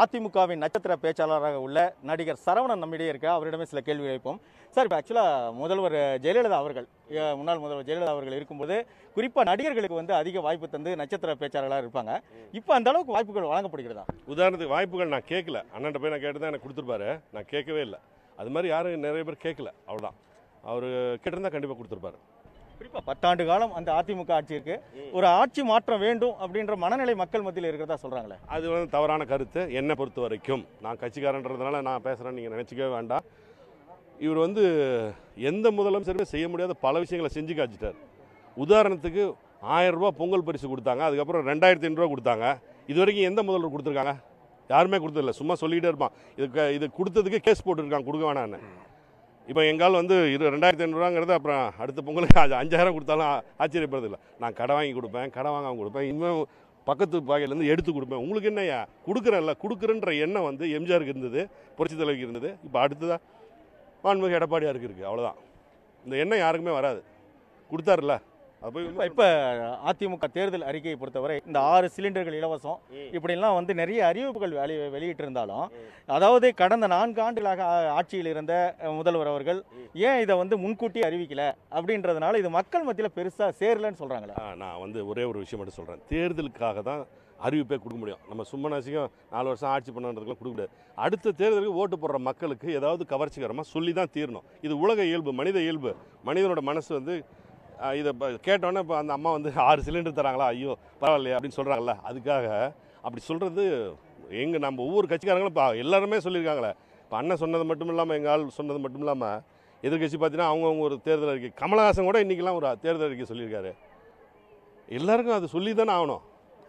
அதிமுகவின் நட்சத்திர பேச்சாளராக உள்ள நடிகர் சரவணன் நம்மிடையே இருக்க அவரிடமே சில கேள்வி வைப்போம் சார் இப்போ ஆக்சுவலாக முதல்வர் ஜெயலலிதா அவர்கள் முன்னாள் முதல்வர் ஜெயலலிதா அவர்கள் இருக்கும்போது குறிப்பாக நடிகர்களுக்கு வந்து அதிக வாய்ப்பு தந்து நட்சத்திர பேச்சாளர்களாக இருப்பாங்க இப்போ அந்த அளவுக்கு வாய்ப்புகள் வழங்கப்படுகிறதா உதாரணத்துக்கு வாய்ப்புகள் நான் கேட்கல அண்ணன் போய் நான் கேட்டு தான் எனக்கு கொடுத்துருப்பாரு நான் கேட்கவே இல்லை அது மாதிரி யாரும் நிறைய பேர் கேட்கல அவ்வளோதான் அவர் கேட்டிருந்தால் கண்டிப்பாக கொடுத்துருப்பாரு குறிப்பாக பத்தாண்டு காலம் அந்த அதிமுக ஆட்சி இருக்கு ஒரு ஆட்சி மாற்றம் வேண்டும் அப்படின்ற மனநிலை மக்கள் மத்தியில் இருக்கிறதா சொல்கிறாங்களே அது வந்து தவறான கருத்து என்னை பொறுத்த வரைக்கும் நான் கட்சிக்காரன்றதுனால நான் பேசுகிறேன்னு நீங்கள் நினச்சிக்கவே வேண்டாம் இவர் வந்து எந்த முதலமைச்சருமே செய்ய முடியாத பல விஷயங்களை செஞ்சு காய்ச்சிட்டார் உதாரணத்துக்கு ஆயிரம் ரூபா பொங்கல் பரிசு கொடுத்தாங்க அதுக்கப்புறம் ரெண்டாயிரத்தி ஐநூறுரூவா கொடுத்தாங்க இது வரைக்கும் எந்த முதல்வர் கொடுத்துருக்காங்க யாருமே கொடுத்ததில்ல சும்மா சொல்லிகிட்டே இருப்பான் இதுக்கு இது கொடுத்ததுக்கு கேஸ் போட்டுருக்கான் கொடுக்க வேணான்னு இப்போ எங்கால் வந்து இரு ரெண்டாயிரத்தி ஐநூறுவாங்கிறது அப்புறம் அடுத்த பொங்கலுக்கு அது அஞ்சாயிரம் கொடுத்தாலும் ஆச்சரியப்படுறதில்ல நான் கடை வாங்கி கொடுப்பேன் கடை வாங்க கொடுப்பேன் இனிமேல் பக்கத்து பாகையிலேருந்து எடுத்து கொடுப்பேன் உங்களுக்கு என்னயா கொடுக்குறேன்ல கொடுக்குறன்ற எண்ணம் வந்து எம்ஜிஆருக்கு இருந்தது புரட்சி தலைவருக்கு இருந்தது இப்போ அடுத்ததாக மாண்புமிகு எடப்பாடியாருக்கு இருக்குது அவ்வளோதான் இந்த எண்ணம் யாருக்குமே வராது கொடுத்தாருல அப்போ இப்போ அதிமுக தேர்தல் அறிக்கையை பொறுத்தவரை இந்த ஆறு சிலிண்டர்கள் இலவசம் இப்படிலாம் வந்து நிறைய அறிவிப்புகள் வெளியிட்டு இருந்தாலும் அதாவது கடந்த நான்கு ஆண்டுகளாக ஆட்சியில் இருந்த முதல்வர் அவர்கள் ஏன் இதை வந்து முன்கூட்டி அறிவிக்கல அப்படின்றதுனால இது மக்கள் மத்தியில் பெருசாக சேரலன்னு சொல்கிறாங்களே நான் வந்து ஒரே ஒரு விஷயம் மட்டும் சொல்கிறேன் தேர்தலுக்காக தான் அறிவிப்பே கொடுக்க முடியும் நம்ம சும்மனாசிக்கும் நாலு வருஷம் ஆட்சி பண்ணுறதுக்குலாம் கொடுக்க முடியாது அடுத்த தேர்தலுக்கு ஓட்டு போடுற மக்களுக்கு ஏதாவது கவர்ச்சிகரமாக சொல்லி தான் தீரணும் இது உலக இயல்பு மனித இயல்பு மனிதனோட மனசு வந்து இதை கேட்டோன்னே இப்போ அந்த அம்மா வந்து ஆறு சிலிண்டர் தராங்களா ஐயோ பரவாயில்லையா அப்படின்னு சொல்கிறாங்கல்ல அதுக்காக அப்படி சொல்கிறது எங்கள் நம்ம ஒவ்வொரு கட்சிக்காரங்களும் இப்போ எல்லாருமே சொல்லியிருக்காங்களே இப்போ அண்ணன் சொன்னது மட்டும் இல்லாமல் எங்கள் ஆள் சொன்னது மட்டும் இல்லாமல் எதிர்கட்சி பார்த்தீங்கன்னா அவங்கவுங்க ஒரு தேர்தல் அறிக்கை கமலஹாசன் கூட இன்றைக்கெலாம் ஒரு தேர்தல் அறிக்கை சொல்லியிருக்காரு எல்லாருக்கும் அது சொல்லி தானே ஆகணும்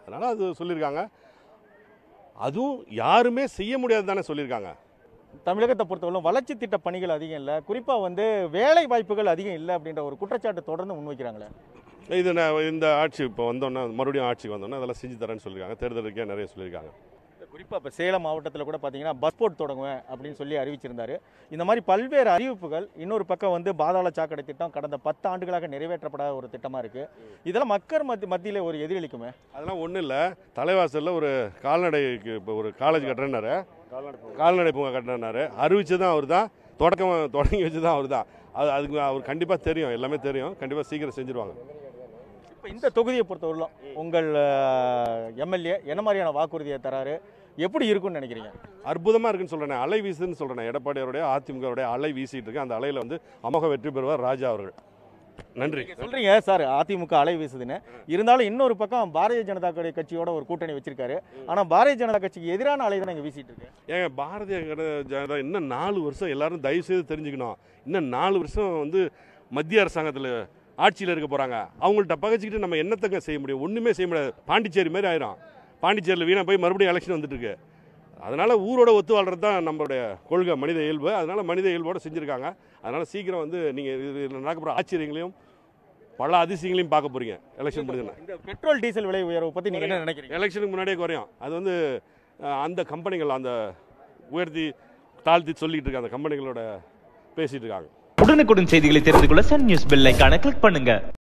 அதனால் அது சொல்லியிருக்காங்க அதுவும் யாருமே செய்ய முடியாது தானே சொல்லியிருக்காங்க தமிழகத்தை பொறுத்தவரை வளர்ச்சி திட்ட பணிகள் அதிகம் இல்லை குறிப்பாக வந்து வேலை வாய்ப்புகள் அதிகம் இல்லை அப்படின்ற ஒரு குற்றச்சாட்டு தொடர்ந்து முன்வைக்கிறாங்களே இது நான் இந்த ஆட்சி இப்போ வந்தோன்னா மறுபடியும் ஆட்சிக்கு வந்தோன்னா அதெல்லாம் செஞ்சு தரேன்னு சொல்லியிருக்காங்க தேர்தலுக்கே நிறைய சொல்லியிருக்காங்க குறிப்பாக இப்போ சேலம் மாவட்டத்தில் கூட பார்த்தீங்கன்னா பஸ் போர்ட் தொடங்குவேன் அப்படின்னு சொல்லி அறிவிச்சிருந்தார் இந்த மாதிரி பல்வேறு அறிவிப்புகள் இன்னொரு பக்கம் வந்து பாதாள சாக்கடை திட்டம் கடந்த பத்து ஆண்டுகளாக நிறைவேற்றப்படாத ஒரு திட்டமாக இருக்குது இதெல்லாம் மக்கள் மத்தி மத்தியில் ஒரு எதிரொலிக்குமே அதெல்லாம் ஒன்றும் இல்லை தலைவாசலில் ஒரு கால்நடைக்கு இப்போ ஒரு காலேஜ் கட்டுறேன்னாரு கால்நடை பூங்கா கட்டினார் அறிவிச்சு தான் அவர் தான் தொடக்கம் தொடங்கி வச்சு தான் அவர் தான் அது அதுக்கு அவர் கண்டிப்பாக தெரியும் எல்லாமே தெரியும் கண்டிப்பாக சீக்கிரம் செஞ்சுருவாங்க இப்போ இந்த தொகுதியை பொறுத்தவரையிலும் உங்கள் எம்எல்ஏ என்ன மாதிரியான வாக்குறுதியை தராரு எப்படி இருக்குன்னு நினைக்கிறீங்க அற்புதமாக இருக்குன்னு சொல்கிறேன் அலை வீசுதுன்னு சொல்கிறேன் எடப்பாடியாருடைய அதிமுகவுடைய அலை வீசிட்டு இருக்கு அந்த அலையில் வந்து அமோக வெற்றி பெறுவார் ராஜா அவர்கள் நன்றி சொல்றீங்க சார் அதிமுக அலை வீசுதுன்னு இருந்தாலும் இன்னொரு பக்கம் பாரதிய ஜனதா கட்சியோட ஒரு கூட்டணி வச்சிருக்காரு ஆனா பாரதிய ஜனதா கட்சிக்கு எதிரான அலை தான் வீசிட்டு இருக்கு ஏங்க பாரதிய ஜனதா இன்னும் நாலு வருஷம் எல்லாரும் தயவு செய்து தெரிஞ்சுக்கணும் இன்னும் நாலு வருஷம் வந்து மத்திய அரசாங்கத்தில் ஆட்சியில் இருக்க போகிறாங்க அவங்கள்ட்ட பகச்சிக்கிட்டு நம்ம என்னத்தங்க செய்ய முடியும் ஒன்றுமே செய்ய முடியாது பாண்டிச்சேரி மாதிரி ஆயிரும் பாண்டிச்சேரியில் வீணாக போய் மறுபடியும் எலெக்ஷன் வந்துட்டு இருக்கு அதனால் ஊரோட ஒத்து வாழ்கிறது தான் நம்மளுடைய கொள்கை மனித இயல்பு அதனால் மனித இயல்போடு செஞ்சுருக்காங்க அதனால் சீக்கிரம் வந்து நீங்கள் இது நடக்கப்படுற ஆச்சரியங்களையும் பல அதிசயங்களையும் பார்க்க போகிறீங்க எலெக்ஷன் முடிஞ்சுன்னா இந்த பெட்ரோல் டீசல் விலை உயர்வு பற்றி நீங்கள் என்ன நினைக்கிறீங்க எலெக்ஷனுக்கு முன்னாடியே குறையும் அது வந்து அந்த கம்பெனிகள் அந்த உயர்த்தி தாழ்த்தி சொல்லிகிட்டு இருக்க அந்த கம்பெனிகளோட பேசிகிட்டு இருக்காங்க உடனுக்குடன் செய்திகளை தெரிந்து கொள்ள சன் நியூஸ் பில்லைக்கான கிளிக் பண்ணுங்கள்